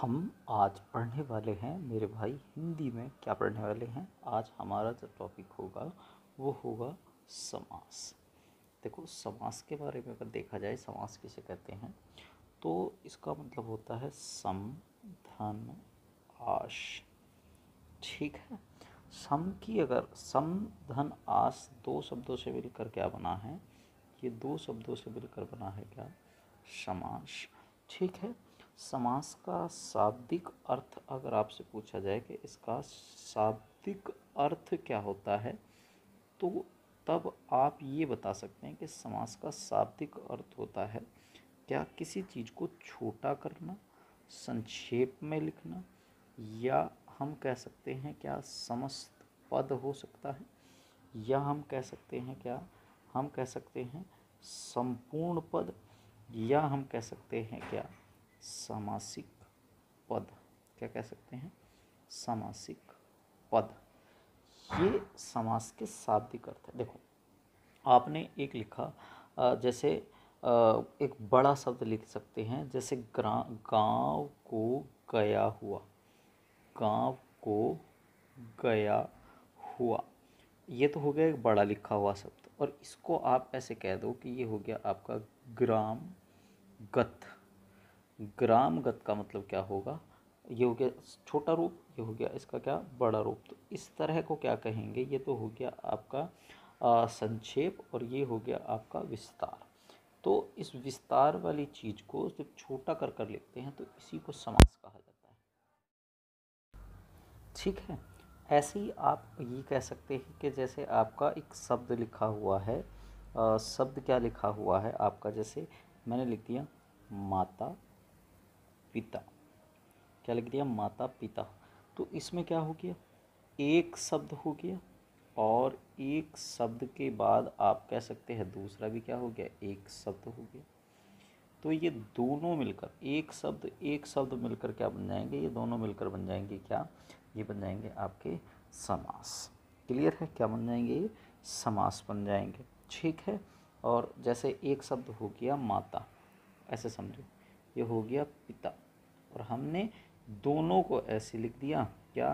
हम आज पढ़ने वाले हैं मेरे भाई हिंदी में क्या पढ़ने वाले हैं आज हमारा जो टॉपिक होगा वो होगा समास देखो समास के बारे में अगर देखा जाए समास किसे कहते हैं तो इसका मतलब होता है सम धन आश ठीक है सम की अगर सम धन आश दो शब्दों से मिलकर क्या बना है ये दो शब्दों से मिलकर बना है क्या समास ठीक है समास का शाब्दिक अर्थ अगर आपसे पूछा जाए कि इसका शाब्दिक अर्थ क्या होता है तो तब आप ये बता सकते हैं कि समास का शाब्दिक अर्थ होता है क्या किसी चीज़ को छोटा करना संक्षेप में लिखना या हम कह सकते हैं क्या समस्त पद हो सकता है या हम कह सकते हैं क्या हम कह सकते हैं संपूर्ण पद या हम कह सकते हैं क्या सामासिक पद क्या कह सकते हैं सामासिक पद ये समास के शाब्दिक अर्थ है देखो आपने एक लिखा जैसे एक बड़ा शब्द लिख सकते हैं जैसे गांव को गया हुआ गांव को गया हुआ ये तो हो गया एक बड़ा लिखा हुआ शब्द और इसको आप ऐसे कह दो कि ये हो गया आपका ग्राम गत ग्रामगत का मतलब क्या होगा ये हो गया छोटा रूप ये हो गया इसका क्या बड़ा रूप तो इस तरह को क्या कहेंगे ये तो हो गया आपका संक्षेप और ये हो गया आपका विस्तार तो इस विस्तार वाली चीज़ को जब छोटा कर कर लिखते हैं तो इसी को समास कहा जाता है ठीक है ऐसे ही आप ये कह सकते हैं कि जैसे आपका एक शब्द लिखा हुआ है आ, शब्द क्या लिखा हुआ है आपका जैसे मैंने लिख दिया माता पिता क्या लिख दिया माता पिता तो इसमें क्या हो गया एक शब्द हो गया और एक शब्द के बाद आप कह सकते हैं दूसरा भी क्या हो गया एक शब्द हो गया तो ये दोनों मिलकर एक शब्द एक शब्द मिलकर क्या बन जाएंगे ये दोनों मिलकर बन जाएंगे क्या ये बन जाएंगे आपके समास क्लियर है क्या बन जाएंगे ये समास बन जाएंगे ठीक है और जैसे एक शब्द हो गया माता ऐसे समझो ये हो गया पिता और हमने दोनों को ऐसे लिख दिया क्या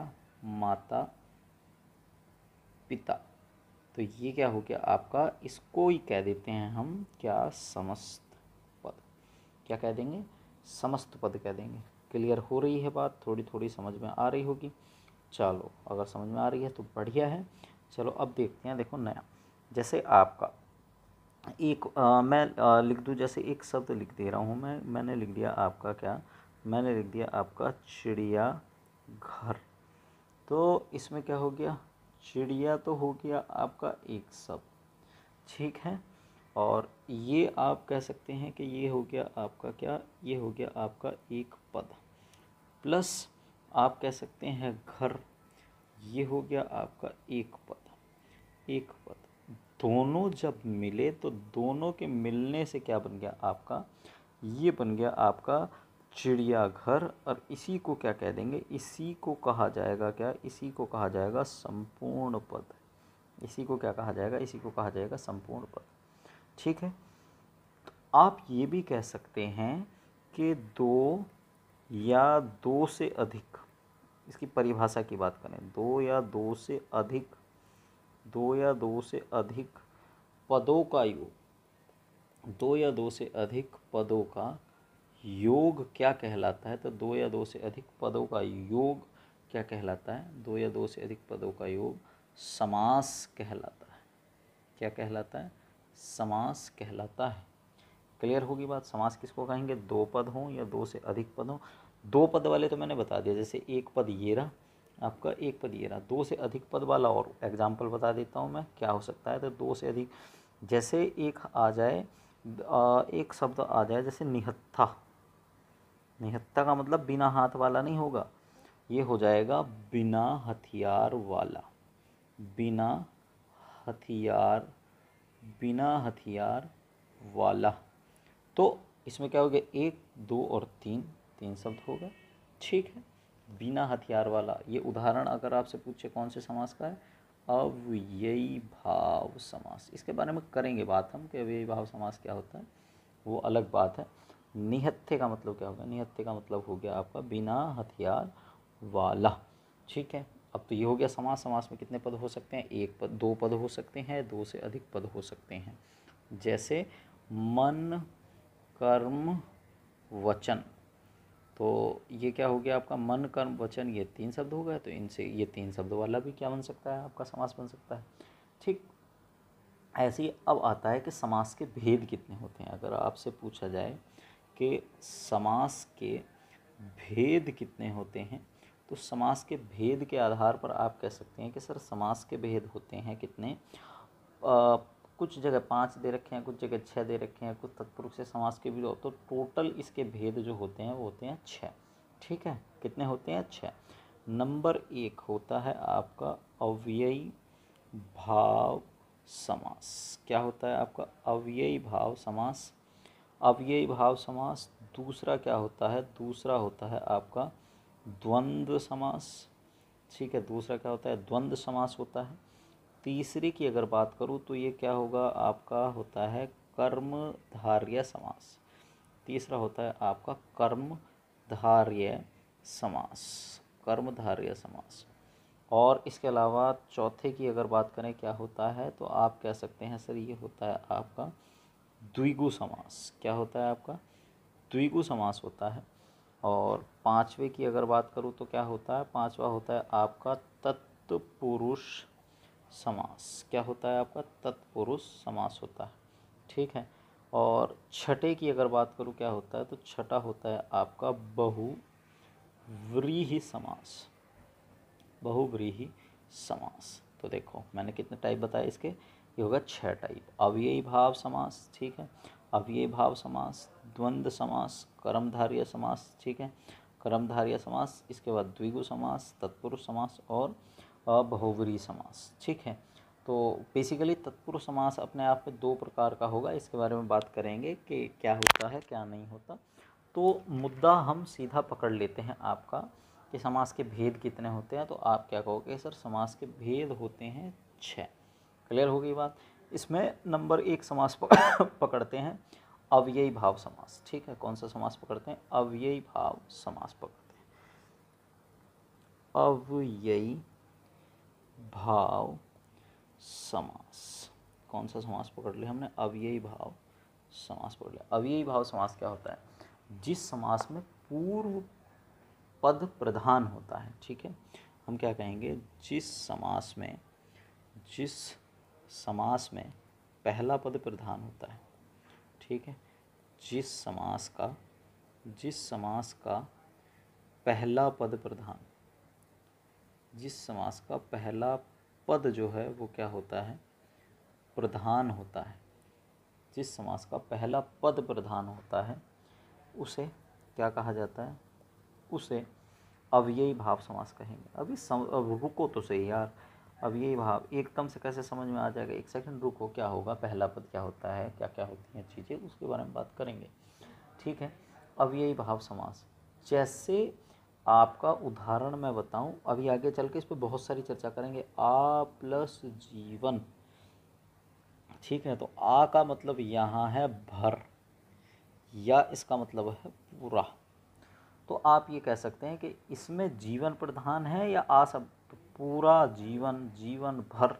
माता पिता तो ये क्या हो गया आपका इसको ही कह देते हैं हम क्या समस्त पद क्या कह देंगे समस्त पद कह देंगे क्लियर हो रही है बात थोड़ी थोड़ी समझ में आ रही होगी चलो अगर समझ में आ रही है तो बढ़िया है चलो अब देखते हैं देखो नया जैसे आपका एक आ, मैं आ, लिख दूँ जैसे एक शब्द लिख दे रहा हूँ मैं मैंने लिख दिया आपका क्या मैंने लिख दिया आपका चिड़िया घर तो इसमें क्या हो गया चिड़िया तो हो गया आपका एक सब ठीक है और ये आप कह सकते हैं कि ये हो गया आपका क्या ये हो गया आपका एक पद प्लस आप कह सकते हैं घर ये हो गया आपका एक पद एक पद दोनों जब मिले तो दोनों के मिलने से क्या बन गया आपका ये बन गया आपका चिड़ियाघर और इसी को क्या कह देंगे इसी को कहा जाएगा क्या इसी को कहा जाएगा संपूर्ण पद इसी को क्या कहा जाएगा इसी को कहा जाएगा संपूर्ण पद ठीक है तो आप ये भी कह सकते हैं कि दो या दो से अधिक इसकी परिभाषा की बात करें दो या दो से अधिक दो या दो से अधिक पदों का योग दो या दो से अधिक पदों का योग क्या कहलाता है तो दो या दो से अधिक पदों का योग क्या कहलाता है दो या दो से अधिक पदों का योग समास कहलाता है क्या कहलाता है समास कहलाता है क्लियर होगी बात समास किसको कहेंगे दो पद हों या दो से अधिक पद हों दो पद वाले तो मैंने बता दिया जैसे एक पद ये रहा आपका एक पद ये रहा दो से अधिक पद वाला और एग्जाम्पल बता देता हूँ मैं क्या हो सकता है तो दो से अधिक जैसे एक आ जाए एक शब्द आ जाए जैसे निहत्था निहत्ता का मतलब बिना हाथ वाला नहीं होगा ये हो जाएगा बिना हथियार वाला बिना हथियार बिना हथियार वाला तो इसमें क्या हो गया एक दो और तीन तीन शब्द होगा ठीक है बिना हथियार वाला ये उदाहरण अगर आपसे पूछे कौन से समास का है अव्ययी भाव समास इसके बारे में करेंगे बात हम कि अव्ययी भाव समास क्या होता है वो अलग बात है निहत्थे का मतलब क्या होगा निहत्थे का मतलब हो गया आपका बिना हथियार वाला ठीक है अब तो ये हो गया समास समास में कितने पद हो सकते हैं एक पद दो पद हो सकते हैं दो से अधिक पद हो सकते हैं जैसे मन कर्म वचन तो ये क्या हो गया आपका मन कर्म वचन ये तीन शब्द हो गए तो इनसे ये तीन शब्द वाला भी क्या बन सकता है आपका समास बन सकता है ठीक ऐसे ही अब आता है कि समास के भेद कितने होते हैं अगर आपसे पूछा जाए के समास के भेद कितने होते हैं तो समास के भेद के आधार पर आप कह सकते हैं कि सर समास के भेद होते हैं कितने आ, कुछ जगह पाँच दे रखे हैं कुछ जगह छः दे रखे हैं कुछ तत्पुरुष से समास के भी हो तो टोटल इसके भेद जो होते हैं वो होते हैं छः ठीक है कितने होते हैं छः नंबर एक होता है आपका अव्ययी भाव समास क्या होता है आपका अव्ययी भाव समास अब ये भाव समास दूसरा क्या होता है दूसरा होता है आपका द्वंद्व समास ठीक है दूसरा क्या होता है द्वंद्व समास होता है तीसरे की अगर बात करूँ तो ये क्या होगा आपका होता है कर्मधार्य समास तीसरा होता है आपका कर्मधार्य समास कर्मधार्य समास और इसके अलावा चौथे की अगर बात करें क्या होता है तो आप कह सकते हैं सर ये होता है आपका द्विगु समास क्या होता है आपका द्विगु समास होता है और पांचवे की अगर बात करूँ तो क्या होता है पांचवा होता है आपका तत्पुरुष समास क्या होता है आपका तत्पुरुष समास होता है ठीक है और छठे की अगर बात करूँ क्या होता है तो छठा होता है आपका बहुव्रीहि समास बहुव्रीही समास तो देखो मैंने कितने टाइप बताए इसके ये होगा छः टाइप अव्ययी भाव समास ठीक है अव्ययी भाव समास द्वंद्व समास कर्मधार्य समास ठीक है कर्मधार्य समास इसके बाद द्विगु समास तत्पुरुष समास और बहुवरी समास ठीक है तो बेसिकली तत्पुरुष समास अपने आप में दो प्रकार का होगा इसके बारे में बात करेंगे कि क्या होता है क्या नहीं होता तो मुद्दा हम सीधा पकड़ लेते हैं आपका कि समास के भेद कितने होते हैं तो आप क्या कहोगे सर समास के भेद होते हैं छः क्लियर हो गई बात इसमें नंबर एक समास पकड़ते हैं अव्ययी भाव समास ठीक है कौन सा समास पकड़ते हैं अव्ययी भाव समास पकड़ते हैं अव्ययी भाव समास कौन सा समास पकड़ लिया हमने अव्ययी भाव समास पकड़ लिया अव्ययी भाव समास क्या होता है जिस समास में पूर्व पद प्रधान होता है ठीक है हम क्या कहेंगे जिस समास में जिस समास में पहला पद प्रधान होता है ठीक है जिस समास का जिस समास का पहला पद प्रधान जिस समास का पहला पद जो है वो क्या होता है प्रधान होता है जिस समास का पहला पद प्रधान होता है उसे क्या कहा जाता है उसे अव्ययी भाव समास कहेंगे अभी सम अब रुको तो सही यार अव्ययी भाव एकदम से कैसे समझ में आ जाएगा एक सेकंड रुको क्या होगा पहला पद क्या होता है क्या क्या होती हैं चीज़ें उसके बारे में बात करेंगे ठीक है अव्ययी भाव समास जैसे आपका उदाहरण मैं बताऊं अभी आगे चल के इस पर बहुत सारी चर्चा करेंगे आ प्लस जीवन ठीक है तो आ का मतलब यहाँ है भर या इसका मतलब है पूरा तो आप ये कह सकते हैं कि इसमें जीवन प्रधान है या आस पूरा जीवन जीवन भर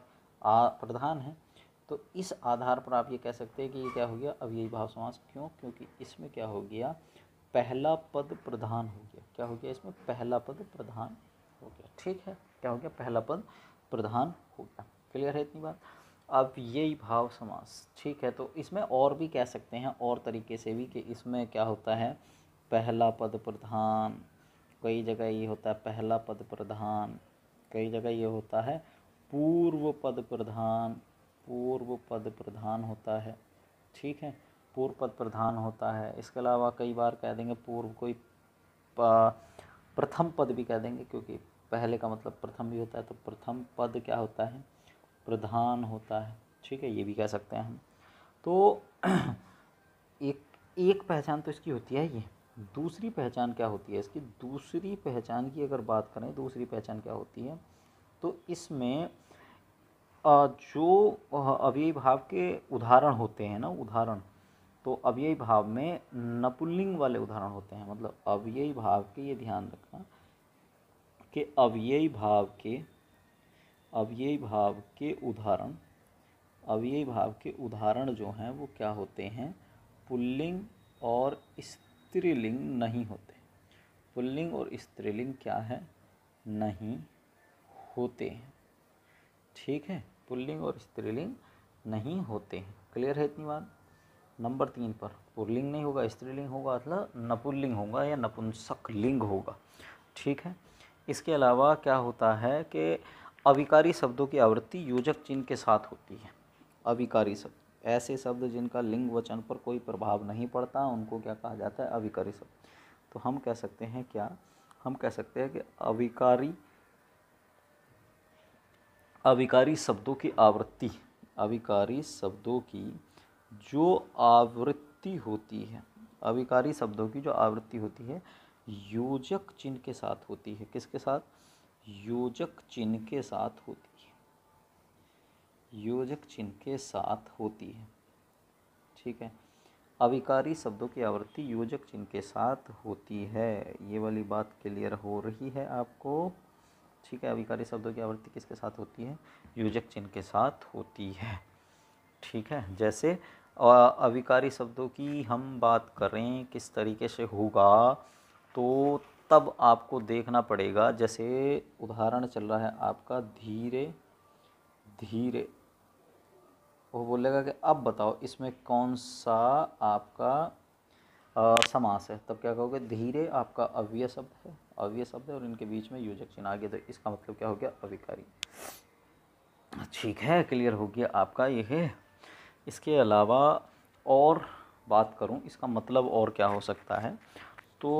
आ प्रधान है तो इस आधार पर आप ये कह सकते हैं कि ये क्या हो गया अब यही भाव समास क्यों क्योंकि इसमें क्या हो गया पहला पद प्रधान हो गया क्या हो गया इसमें पहला पद प्रधान हो गया ठीक है क्या हो गया पहला पद प्रधान हो गया क्लियर है इतनी बात अब यही भाव समास ठीक है तो इसमें और भी कह सकते हैं और तरीके से भी कि इसमें क्या होता है पहला पद प्रधान कई जगह ये होता है पहला पद प्रधान कई जगह ये होता है पूर्व पद प्रधान पूर्व पद प्रधान होता है ठीक है पूर्व पद प्रधान होता है इसके अलावा कई बार कह देंगे पूर्व कोई प्रथम पद भी कह देंगे क्योंकि पहले का मतलब प्रथम भी होता है तो प्रथम पद क्या होता है प्रधान होता है ठीक है ये भी कह सकते हैं हम तो एक एक पहचान तो इसकी होती है ये दूसरी पहचान क्या होती है इसकी दूसरी पहचान की अगर बात करें दूसरी पहचान क्या होती है तो इसमें जो अव्ययी भाव के उदाहरण होते हैं ना उदाहरण तो अव्ययी भाव में नपुल्लिंग वाले उदाहरण होते हैं मतलब अव्यय भाव के ये ध्यान रखना कि अव्यय भाव के अव्यय भाव के उदाहरण अव्यय भाव के उदाहरण जो हैं वो क्या होते हैं पुल्लिंग और इस स्त्रीलिंग नहीं होते पुल्लिंग और स्त्रीलिंग क्या है नहीं होते हैं ठीक है पुल्लिंग और स्त्रीलिंग नहीं होते हैं क्लियर है इतनी बात नंबर तीन पर पुल्लिंग नहीं होगा स्त्रीलिंग होगा अथवा नपुल्लिंग होगा या नपुंसक लिंग होगा ठीक है इसके अलावा क्या होता है कि अविकारी शब्दों की आवृत्ति योजक चिन्ह के साथ होती है अविकारी शब्द ऐसे शब्द जिनका लिंग वचन पर कोई प्रभाव नहीं पड़ता उनको क्या कहा जाता है अविकारी शब्द तो हम कह सकते हैं क्या हम कह सकते हैं कि अविकारी अविकारी शब्दों की आवृत्ति अविकारी शब्दों की जो आवृत्ति होती है अविकारी शब्दों की जो आवृत्ति होती है योजक चिन्ह के साथ होती है किसके साथ योजक चिन्ह के साथ होती है योजक चिन्ह के साथ होती है ठीक है अविकारी शब्दों की आवृत्ति योजक चिन्ह के साथ होती है ये वाली बात क्लियर हो रही है आपको ठीक है अविकारी शब्दों की आवृत्ति किसके साथ होती है योजक चिन्ह के साथ होती है ठीक है जैसे अविकारी शब्दों की हम बात करें किस तरीके से होगा तो तब आपको देखना पड़ेगा जैसे उदाहरण चल रहा है आपका धीरे धीरे वो बोलेगा कि अब बताओ इसमें कौन सा आपका समास है तब क्या कहोगे धीरे आपका अव्यय शब्द है अव्यय शब्द है और इनके बीच में यूजक चिन्ह आ गया तो इसका मतलब क्या हो गया अविकारी ठीक है क्लियर हो गया आपका यह है इसके अलावा और बात करूं इसका मतलब और क्या हो सकता है तो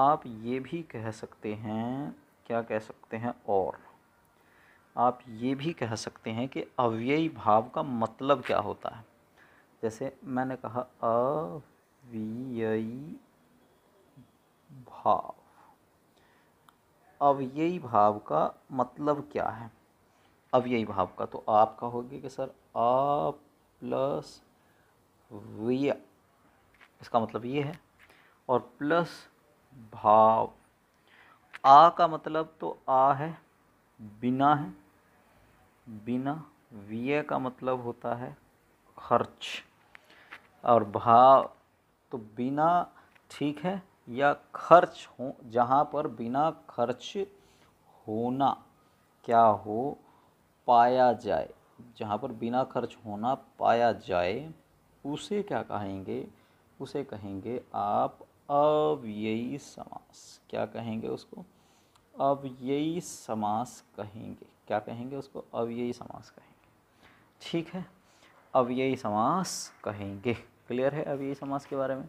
आप ये भी कह सकते हैं क्या कह सकते हैं और आप ये भी कह सकते हैं कि अव्ययी भाव का मतलब क्या होता है जैसे मैंने कहा अव्ययी भाव अव्ययी भाव का मतलब क्या है अव्ययी भाव का तो आप कहोगे कि सर आ प्लस व्यय इसका मतलब ये है और प्लस भाव आ का मतलब तो आ है बिना है बिना व्यय का मतलब होता है खर्च और भाव तो बिना ठीक है या खर्च हो जहाँ पर बिना खर्च होना क्या हो पाया जाए जहाँ पर बिना खर्च होना पाया जाए उसे क्या कहेंगे उसे कहेंगे आप अव्ययी समास क्या कहेंगे उसको अव्ययी समास कहेंगे क्या कहेंगे उसको अव्ययी समास कहेंगे ठीक है अव्ययी समास कहेंगे क्लियर है अव्ययी समास के बारे में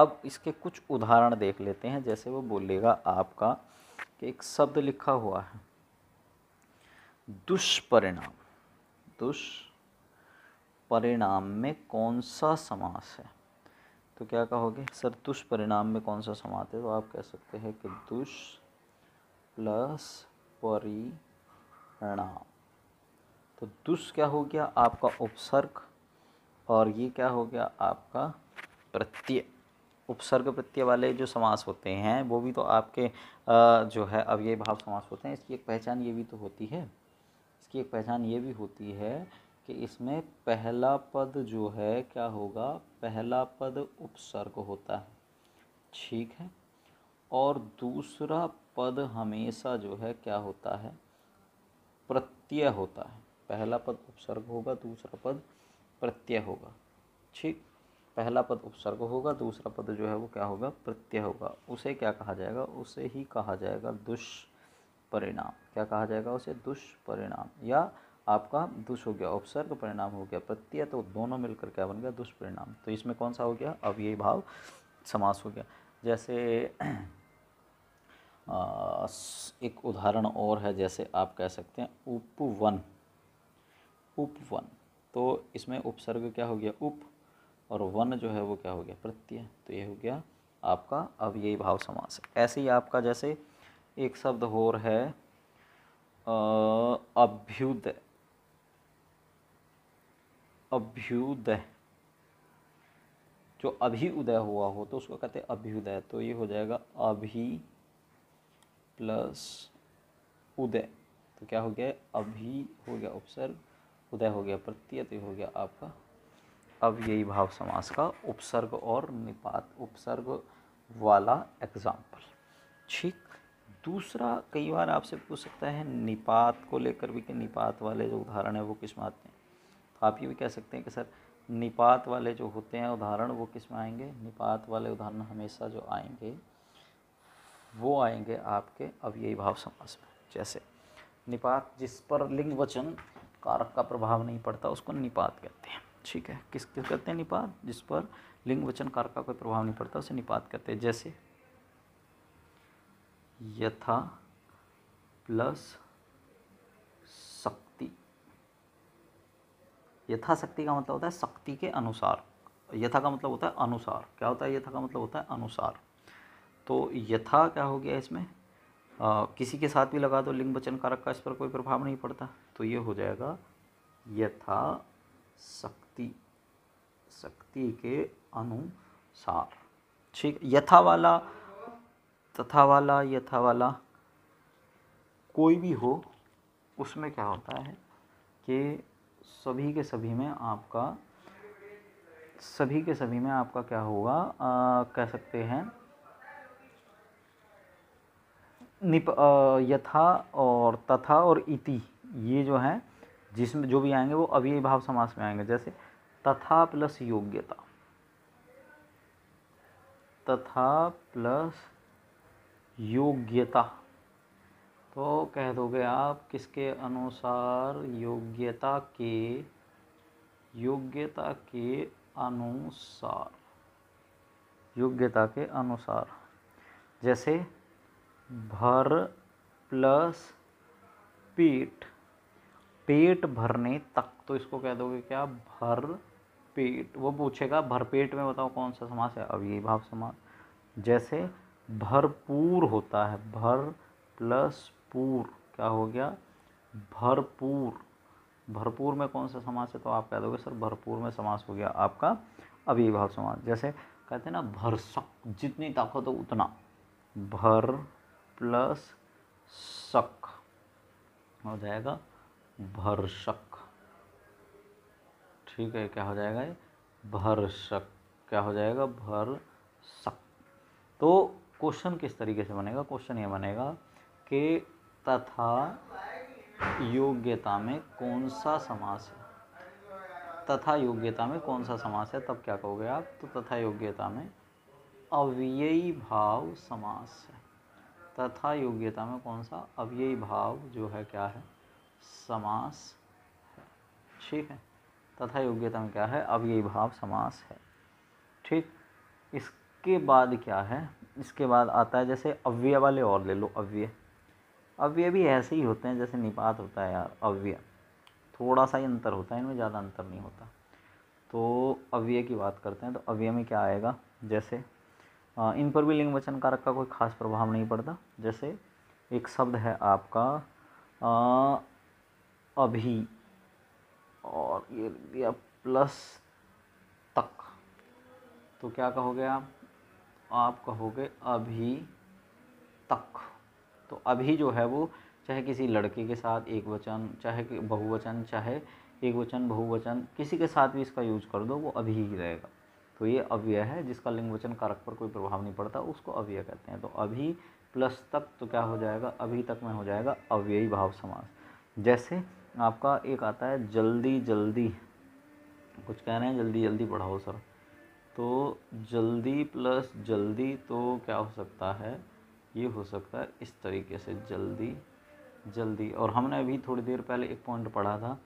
अब इसके कुछ उदाहरण देख लेते हैं जैसे वो बोलेगा आपका कि एक शब्द लिखा हुआ है दुष्परिणाम दुष्परिणाम में कौन सा समास है तो क्या कहोगे सर दुष्परिणाम में कौन सा समास है तो आप कह सकते हैं कि दुष प्लस परी प्रणाम तो दुष क्या हो गया आपका उपसर्ग और ये क्या हो गया आपका प्रत्यय उपसर्ग प्रत्यय वाले जो समास होते हैं वो भी तो आपके जो है अब ये भाव समास होते हैं इसकी एक पहचान ये भी तो होती है इसकी एक पहचान ये भी होती है कि इसमें पहला पद जो है क्या होगा पहला पद उपसर्ग होता है ठीक है और दूसरा पद हमेशा जो है क्या होता है प्रत्यय होता है पहला पद उपसर्ग होगा दूसरा पद प्रत्यय होगा ठीक पहला पद उपसर्ग होगा दूसरा पद जो है वो क्या होगा प्रत्यय होगा उसे क्या कहा जाएगा उसे ही कहा जाएगा दुष्परिणाम क्या कहा जाएगा उसे दुष्परिणाम या आपका दुष हो गया उपसर्ग परिणाम हो गया प्रत्यय तो दोनों मिलकर क्या बन गया दुष्परिणाम तो इसमें कौन सा हो गया अब ये भाव समास हो गया जैसे एक उदाहरण और है जैसे आप कह सकते हैं उपवन उपवन तो इसमें उपसर्ग क्या हो गया उप और वन जो है वो क्या हो गया प्रत्यय तो ये हो गया आपका यही भाव समास ऐसे ही आपका जैसे एक शब्द और है अभ्युदय अभ्युदय जो अभी उदय हुआ हो तो उसको कहते हैं अभ्युदय तो ये हो जाएगा अभी प्लस उदय तो क्या हो गया अभी हो गया उपसर्ग उदय हो गया प्रत्यय तो हो गया आपका अब यही भाव समास का उपसर्ग और निपात उपसर्ग वाला एग्जाम्पल ठीक दूसरा कई बार आपसे पूछ सकता है निपात को लेकर भी कि निपात वाले जो उदाहरण है वो किस में आते हैं तो आप ये भी कह सकते हैं कि सर निपात वाले जो होते हैं उदाहरण वो किस में आएंगे निपात वाले उदाहरण हमेशा जो आएंगे वो आएंगे आपके अव्ययी भाव समास में जैसे निपात जिस पर लिंग वचन कारक का प्रभाव नहीं पड़ता उसको निपात कहते हैं ठीक है किस किस कहते हैं निपात जिस पर लिंग वचन कारक का कोई प्रभाव नहीं पड़ता उसे निपात कहते हैं जैसे यथा प्लस शक्ति यथाशक्ति का मतलब होता है शक्ति के अनुसार यथा का मतलब होता है अनुसार क्या होता है यथा का मतलब होता है अनुसार तो यथा क्या हो गया इसमें आ, किसी के साथ भी लगा दो लिंग वचन कारक का इस पर कोई प्रभाव नहीं पड़ता तो ये हो जाएगा यथा शक्ति शक्ति के अनुसार ठीक यथा वाला तथा वाला यथा वाला कोई भी हो उसमें क्या होता है कि सभी के सभी में आपका सभी के सभी में आपका क्या होगा आ, कह सकते हैं निप यथा और तथा और इति ये जो हैं जिसमें जो भी आएंगे वो अव्यय भाव समास में आएंगे जैसे तथा प्लस योग्यता तथा प्लस योग्यता तो कह दोगे आप किसके अनुसार योग्यता के योग्यता के अनुसार योग्यता के अनुसार जैसे भर प्लस पेट पेट भरने तक तो इसको कह दोगे क्या भर पेट वो पूछेगा भरपेट में बताओ कौन सा समास है अब ये भाव समास जैसे भरपूर होता है भर प्लस पूर क्या हो गया भरपूर भरपूर में कौन सा समास है तो आप कह दोगे सर भरपूर में समास हो गया आपका अभिभाव समास जैसे कहते हैं ना भरसक जितनी ताकत हो उतना भर प्लस शक हो जाएगा भरशक ठीक है क्या हो जाएगा ये भरशक क्या हो जाएगा भर शक तो क्वेश्चन किस तरीके से बनेगा क्वेश्चन ये बनेगा कि तथा योग्यता में कौन सा समास है तथा योग्यता में कौन सा समास है तब क्या कहोगे आप तो तथा योग्यता में अव्ययी भाव समास है तथा योग्यता में कौन सा अव्ययी भाव जो है क्या है समास है ठीक है तथा योग्यता में क्या है अव्ययी भाव समास है ठीक इसके बाद क्या है इसके बाद आता है जैसे अव्यय वाले और ले लो अव्यय अव्यय भी ऐसे ही होते हैं जैसे निपात होता है यार अव्यय थोड़ा सा ही अंतर होता है इनमें ज़्यादा अंतर नहीं होता तो अव्यय की बात करते हैं तो अव्यय में क्या आएगा जैसे इन पर भी लिंग वचन कारक का कोई खास प्रभाव नहीं पड़ता जैसे एक शब्द है आपका आ, अभी और ये दिया प्लस तक तो क्या कहोगे आप आप कहोगे अभी तक तो अभी जो है वो चाहे किसी लड़के के साथ एक वचन चाहे बहुवचन चाहे एक वचन बहुवचन किसी के साथ भी इसका यूज कर दो वो अभी ही रहेगा तो ये अव्यय है जिसका लिंगवचन कारक पर कोई प्रभाव नहीं पड़ता उसको अव्यय कहते हैं तो अभी प्लस तक तो क्या हो जाएगा अभी तक में हो जाएगा अव्ययी भाव समास जैसे आपका एक आता है जल्दी जल्दी कुछ कह रहे हैं जल्दी जल्दी पढ़ाओ सर तो जल्दी प्लस जल्दी तो क्या हो सकता है ये हो सकता है इस तरीके से जल्दी जल्दी और हमने अभी थोड़ी देर पहले एक पॉइंट पढ़ा था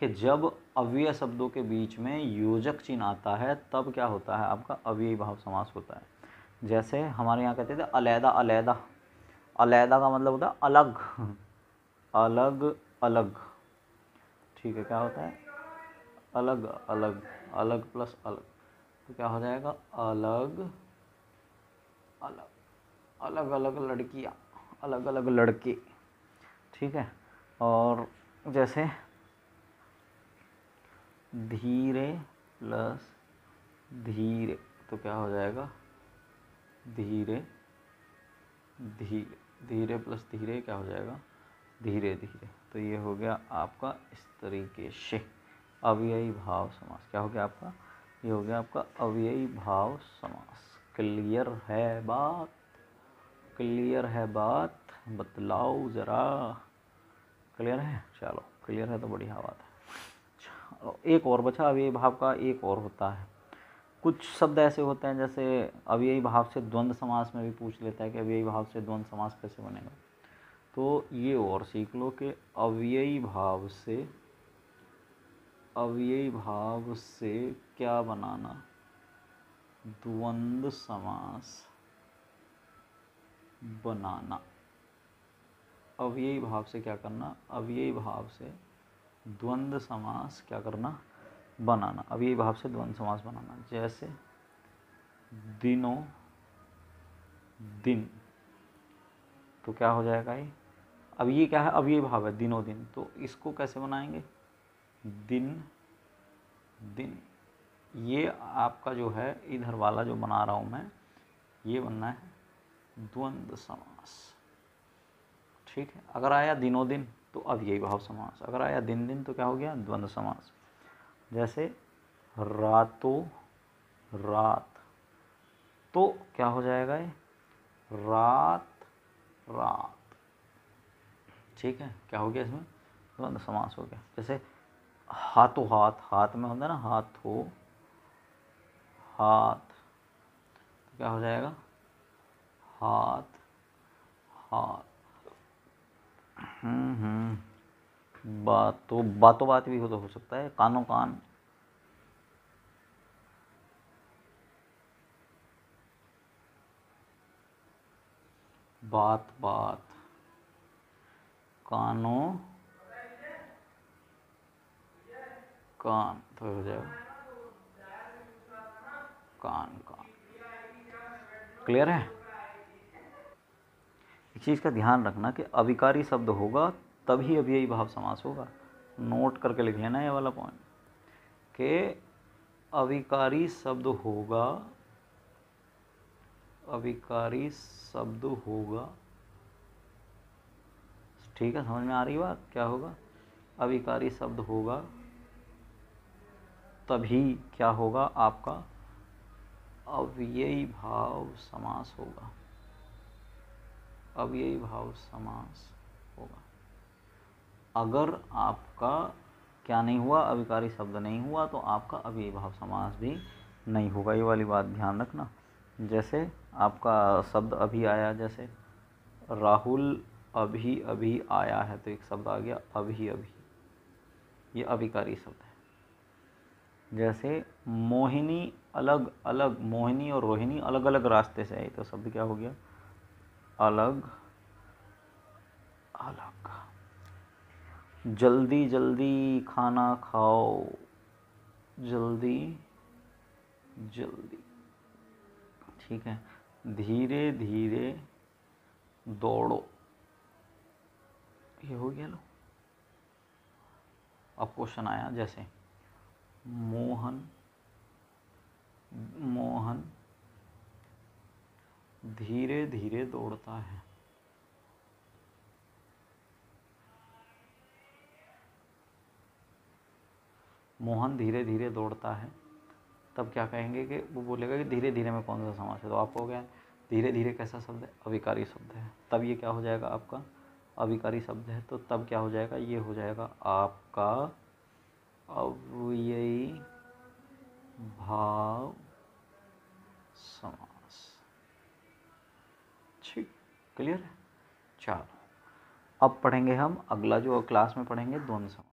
कि जब अव्यय शब्दों के बीच में योजक चिन्ह आता है तब क्या होता है आपका अव्यय भाव समास होता है जैसे हमारे यहाँ कहते थे अलहदा अलहदा अलहदा का मतलब होता है अलग अलग अलग ठीक है क्या होता है अलग अलग अलग प्लस अलग तो क्या हो जाएगा अलग अलग अलग अलग लड़कियाँ अलग अलग लड़के ठीक है और जैसे धीरे प्लस धीरे तो क्या हो जाएगा धीरे धीरे धीरे प्लस धीरे क्या हो जाएगा धीरे धीरे तो ये हो गया आपका इस तरीके से अव्ययी भाव समास क्या हो गया आपका ये हो गया आपका अव्ययी भाव समास क्लियर है बात क्लियर है बात बतलाओ ज़रा क्लियर है चलो क्लियर है तो बढ़िया बात है एक और बचा अव्ययी भाव का एक और होता है कुछ शब्द ऐसे होते हैं जैसे अव्ययी भाव से द्वंद्व समास में भी पूछ लेता है कि अव्ययी भाव से द्वंद्व समास कैसे बनेगा तो ये और सीख लो कि अव्ययी भाव से अव्ययी भाव से क्या बनाना द्वंद्व समास बनाना अव्ययी भाव से क्या करना अव्ययी भाव से द्वंद्व समास क्या करना बनाना अब ये भाव से द्वंद्व समास बनाना जैसे दिनों दिन तो क्या हो जाएगा ये अब ये क्या है अब ये भाव है दिनों दिन तो इसको कैसे बनाएंगे दिन दिन ये आपका जो है इधर वाला जो बना रहा हूँ मैं ये बनना है द्वंद्व समास ठीक है अगर आया दिनों दिन तो अब यही भाव समास अगर आया दिन दिन तो क्या हो गया द्वंद्व समास जैसे रातो रात तो क्या हो जाएगा ये रात रात ठीक है क्या हो गया इसमें द्वंद समास हो गया जैसे हाथों हाथ हाथ में होता है ना हाथ हो हाथ तो क्या हो जाएगा हाथ हाथ बातों बातों बात भी हो तो हो सकता है कानों कान बात बात कानों कान तो हो जाएगा कान कान क्लियर है एक चीज़ का ध्यान रखना कि अविकारी शब्द होगा तभी अव्ययी भाव समास होगा नोट करके लिख लेना ये वाला पॉइंट के अविकारी शब्द होगा अविकारी शब्द होगा ठीक है समझ में आ रही बात क्या होगा अविकारी शब्द होगा तभी क्या होगा आपका अव्ययी भाव समास होगा अव्ययी भाव समास होगा अगर आपका क्या नहीं हुआ अविकारी शब्द नहीं हुआ तो आपका अव्ययी भाव समास भी नहीं होगा ये वाली बात ध्यान रखना जैसे आपका शब्द अभी आया जैसे राहुल अभी अभी आया है तो एक शब्द आ गया अभी अभी ये अभिकारी शब्द है जैसे मोहिनी अलग अलग मोहिनी और रोहिणी अलग अलग रास्ते से आई तो शब्द क्या हो गया अलग अलग जल्दी जल्दी खाना खाओ जल्दी जल्दी ठीक है धीरे धीरे दौड़ो ये हो गया लो अब क्वेश्चन आया जैसे मोहन मोहन धीरे धीरे दौड़ता है मोहन धीरे धीरे दौड़ता है तब क्या कहेंगे कि वो बोलेगा कि धीरे धीरे में कौन सा समास है तो आप हो गया धीरे धीरे कैसा शब्द है अविकारी शब्द है तब ये क्या हो जाएगा आपका अविकारी शब्द है तो तब क्या हो जाएगा ये हो जाएगा आपका अव्ययी भाव समास क्लियर है चलो अब पढ़ेंगे हम अगला जो क्लास में पढ़ेंगे द्वंद समास